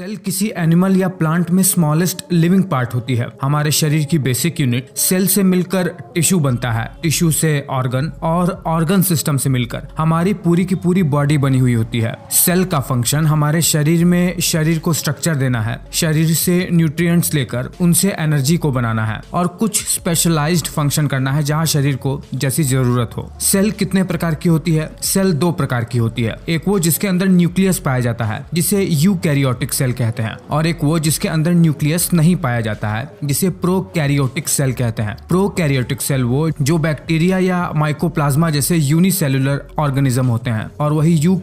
cell किसी animal या plant में स्मॉलेस्ट लिविंग पार्ट होती है हमारे शरीर की बेसिक यूनिट सेल से मिलकर टिश्यू बनता है टिश्यू से ऑर्गन और ऑर्गन सिस्टम से मिलकर हमारी पूरी की पूरी बॉडी बनी हुई होती है सेल का फंक्शन हमारे शरीर में शरीर को स्ट्रक्चर देना है शरीर से न्यूट्रिएंट्स लेकर उनसे एनर्जी को बनाना है और कुछ स्पेशलाइज्ड फंक्शन करना है जहाँ शरीर को जैसी जरूरत हो सेल कितने प्रकार की होती है सेल दो प्रकार की होती है एक वो जिसके अंदर न्यूक्लियस पाया जाता है जिसे यू सेल सेल कहते हैं और एक वो जिसके अंदर न्यूक्लियस नहीं पाया जाता है जिसे प्रोकैरियोटिक सेल कहते हैं प्रोकैरियोटिक सेल वो जो बैक्टीरिया या माइकोप्लाज्मा जैसे यूनिसेलुलर ऑर्गेनिज्म होते हैं और वही यू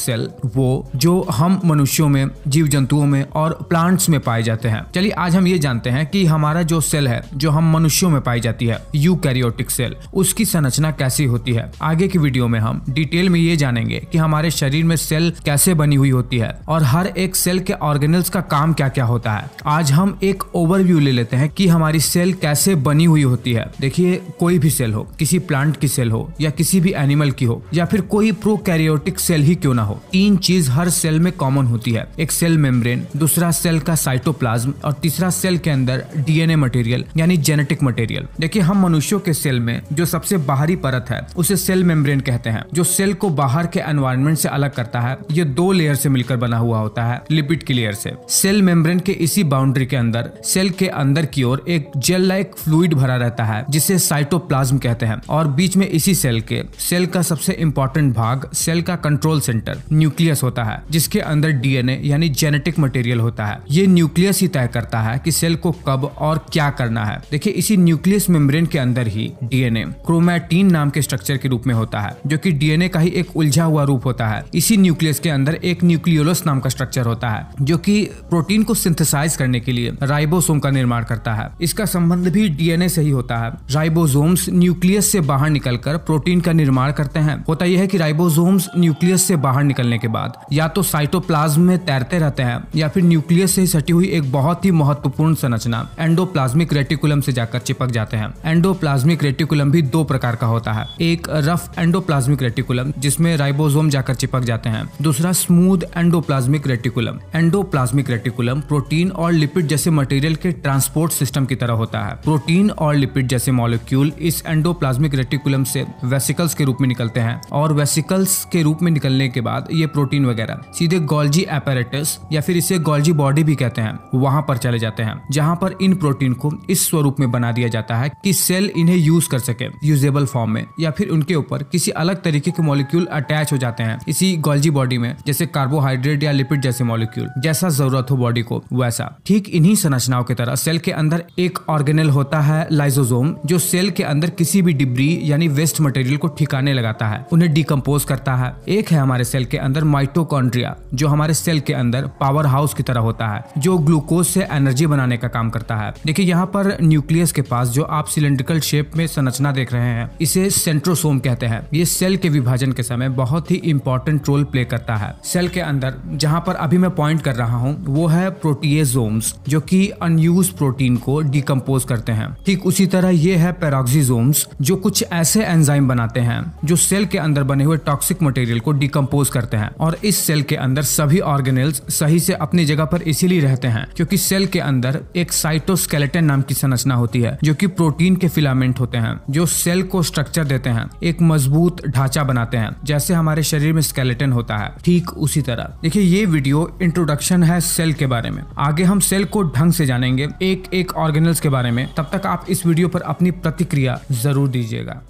सेल वो जो हम मनुष्यों में जीव जंतुओं में और प्लांट्स में पाए जाते हैं चलिए आज हम ये जानते हैं कि हमारा जो सेल है जो हम मनुष्यों में पाई जाती है कैरियोटिक सेल उसकी संरचना कैसी होती है आगे की वीडियो में हम डिटेल में ये जानेंगे कि हमारे शरीर में सेल कैसे बनी हुई होती है और हर एक सेल के के ऑर्गेनल्स का काम क्या क्या होता है आज हम एक ओवरव्यू ले लेते हैं कि हमारी सेल कैसे बनी हुई होती है देखिए कोई भी सेल हो किसी प्लांट की सेल हो या किसी भी एनिमल की हो या फिर कोई प्रो सेल ही क्यों ना हो तीन चीज हर सेल में कॉमन होती है एक सेल मेम्ब्रेन दूसरा सेल का साइटोप्लाज्म और तीसरा सेल के अंदर डीएनए मटेरियल यानी जेनेटिक मटेरियल देखिए हम मनुष्यों के सेल में जो सबसे बाहरी परत है उसे सेल मेम्ब्रेन कहते हैं जो सेल को बाहर के एनवायरमेंट से अलग करता है ये दो लेयर से मिलकर बना हुआ होता है लिपिड लीड क्लियर से सेल मेम्ब्रेन के इसी बाउंड्री के अंदर सेल के अंदर की ओर एक जेल लाइक फ्लूड भरा रहता है जिसे साइटोप्लाज्म कहते हैं और बीच में इसी सेल के सेल का सबसे इम्पोर्टेंट भाग सेल का कंट्रोल सेंटर न्यूक्लियस होता है जिसके अंदर डीएनए यानी जेनेटिक मटेरियल होता है ये न्यूक्लियस ही तय करता है की सेल को कब और क्या करना है देखिये इसी न्यूक्लियस मेम्ब्रेन के अंदर ही डीएनए क्रोमैटीन नाम के स्ट्रक्चर के रूप में होता है जो की डीएनए का ही एक उलझा हुआ रूप होता है इसी न्यूक्लियस के अंदर एक न्यूक्लियोलस नाम का स्ट्रक्चर होता है जो कि प्रोटीन को सिंथेसाइज करने के लिए राइबोसोम का निर्माण करता है इसका संबंध भी डीएनए से ही होता है राइबोसोम्स न्यूक्लियस से बाहर निकलकर प्रोटीन का निर्माण करते हैं होता यह है कि राइबोसोम्स न्यूक्लियस से बाहर निकलने के बाद या तो साइटोप्लाज्म में तैरते रहते हैं या फिर न्यूक्लियस से सटी हुई एक बहुत ही महत्वपूर्ण संरचना एंडोप्लाज्मिक रेटिकुलम से जाकर चिपक जाते हैं एंडोप्लाज्मिक रेटिकुलम भी दो प्रकार का होता है एक रफ एंडोप्लाज्मिक रेटिकुलम जिसमें राइबोसोम जाकर चिपक जाते हैं दूसरा smooth endoplasmic reticulum endoplasmic reticulum protein और लिपिड जैसे मटेरियल के ट्रांसपोर्ट सिस्टम की तरह होता है प्रोटीन और लिपिड जैसे मॉलिक्यूल इस एंडोप्लाज्मिक रेटिकुलम से वेसिकल्स के रूप में निकलते हैं और वेसिकल्स के रूप में निकलने के बाद ये प्रोटीन वगैरह सीधे गोल्जी एपेरेटिस या फिर इसे गोल्जी बॉडी भी कहते हैं वहां पर चले जाते हैं जहां पर इन प्रोटीन को इस स्वरूप में बना दिया जाता है कि सेल इन्हें यूज कर सके यूजेबल फॉर्म में या फिर उनके ऊपर किसी अलग तरीके के मॉलिक्यूल अटैच हो जाते हैं इसी गोल्जी बॉडी में जैसे कार्बोहाइड्रेट या लिपिड जैसे मॉलिक्यूल जैसा जरूरत हो बॉडी को वैसा ठीक इन्हीं संरचनाओं के तरह सेल के अंदर एक ऑर्गेनल होता है लाइजोजोम जो सेल के अंदर किसी भी डिब्री यानी वेस्ट मटेरियल को ठिकाने लगाता है उन्हें डिकम्पोज करता है एक है हमारे सेल के अंदर माइटोकॉन्ड्रिया जो हमारे सेल के अंदर पावर हाउस की तरह होता है जो ग्लूकोज से एनर्जी बनाने का काम करता है देखिए यहाँ पर न्यूक्लियस के पास जो आप सिलेंड्रिकल शेप में संरचना देख रहे हैं इसे सेंट्रोसोम कहते हैं ये सेल के विभाजन के समय बहुत ही इंपॉर्टेंट रोल प्ले करता है सेल के अंदर जहाँ पर अभी मैं पॉइंट रिकमेंड कर रहा हूँ वो है प्रोटीजोम्स जो कि अनयूज प्रोटीन को डिकम्पोज करते हैं ठीक उसी तरह ये है पेरोक्सीजोम्स जो कुछ ऐसे एंजाइम बनाते हैं जो सेल के अंदर बने हुए टॉक्सिक मटेरियल को डिकम्पोज करते हैं और इस सेल के अंदर सभी ऑर्गेनल्स सही से अपनी जगह पर इसीलिए रहते हैं क्योंकि सेल के अंदर एक साइटोस्केलेटन नाम की संरचना होती है जो कि प्रोटीन के फिलामेंट होते हैं जो सेल को स्ट्रक्चर देते हैं एक मजबूत ढांचा बनाते हैं जैसे हमारे शरीर में स्केलेटन होता है ठीक उसी तरह देखिए ये वीडियो इंट्रोड इंट्रोडक्शन है सेल के बारे में आगे हम सेल को ढंग से जानेंगे एक एक ऑर्गेनल्स के बारे में तब तक आप इस वीडियो पर अपनी प्रतिक्रिया जरूर दीजिएगा